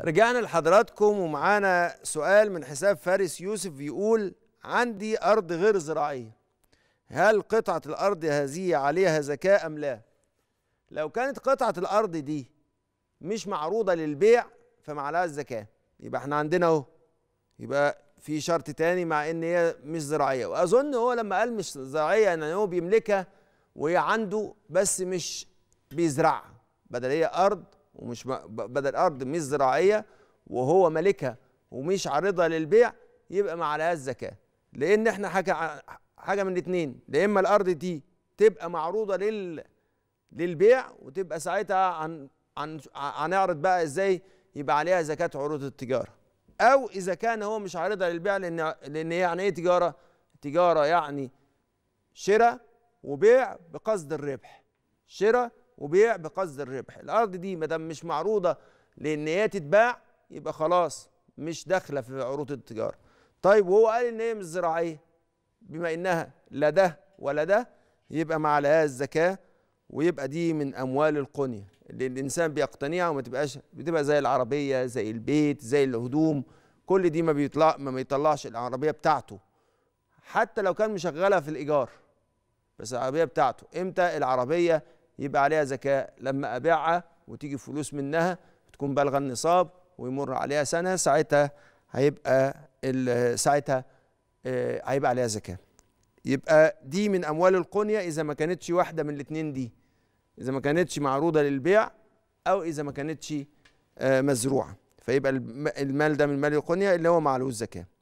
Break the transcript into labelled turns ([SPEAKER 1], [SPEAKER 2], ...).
[SPEAKER 1] رجعنا لحضراتكم ومعانا سؤال من حساب فارس يوسف بيقول عندي أرض غير زراعية هل قطعة الأرض هذه عليها زكاة أم لا؟ لو كانت قطعة الأرض دي مش معروضة للبيع فما عليها الزكاة يبقى احنا عندنا اهو يبقى في شرط تاني مع ان هي مش زراعية وأظن هو لما قال مش زراعية ان يعني هو بيملكها وهي عنده بس مش بيزرعها بدل هي أرض ومش بدل ارض مش زراعيه وهو مالكها ومش عارضه للبيع يبقى ما عليها الزكاه لان احنا حاجه حاجه من الاثنين يا اما الارض دي تبقى معروضه لل للبيع وتبقى ساعتها عن عن هنعرض بقى ازاي يبقى عليها زكاه عروض التجاره او اذا كان هو مش عارضها للبيع لان لان يعني ايه تجاره تجاره يعني شراء وبيع بقصد الربح شراء وبيع بقصد الربح الارض دي ما دام مش معروضه لان هي تتباع يبقى خلاص مش داخله في عروض التجاره طيب وهو قال ان هي مش زراعيه بما انها لا ده ولا ده يبقى ما عليها الزكاه ويبقى دي من اموال القنيه اللي الانسان بيقتنيها وما تبقاش بتبقى زي العربيه زي البيت زي الهدوم كل دي ما بيطلع ما بيطلعش العربيه بتاعته حتى لو كان مشغلها في الايجار بس العربيه بتاعته امتى العربيه يبقى عليها زكاة لما أبيعها وتيجي فلوس منها تكون بالغة النصاب ويمر عليها سنة ساعتها هيبقى آه، ساعتها آه، هيبقى عليها زكاة يبقى دي من أموال القنية إذا ما كانتش واحدة من الاتنين دي إذا ما كانتش معروضة للبيع أو إذا ما كانتش آه، مزروعة فيبقى المال ده من مال القنية اللي هو معلوش زكاه